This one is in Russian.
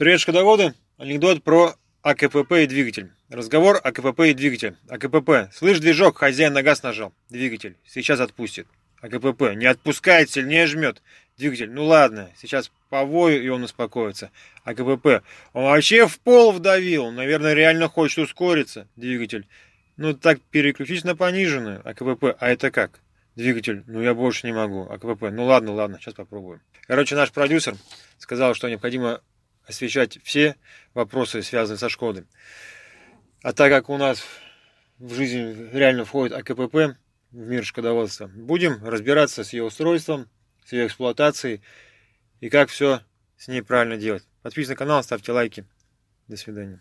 Привет, шкодоводы! Анекдот про АКПП и двигатель. Разговор АКПП и двигатель. АКПП. Слышь, движок, хозяин на газ нажал. Двигатель. Сейчас отпустит. АКПП. Не отпускает, сильнее жмет. Двигатель. Ну ладно, сейчас повою, и он успокоится. АКПП. Он вообще в пол вдавил. наверное, реально хочет ускориться. Двигатель. Ну так переключись на пониженную. АКПП. А это как? Двигатель. Ну я больше не могу. АКПП. Ну ладно, ладно, сейчас попробуем. Короче, наш продюсер сказал, что необходимо освещать все вопросы, связанные со Шкодой. А так как у нас в жизнь реально входит АКПП, в мир шкодоводства, будем разбираться с ее устройством, с ее эксплуатацией и как все с ней правильно делать. Подписывайтесь на канал, ставьте лайки. До свидания.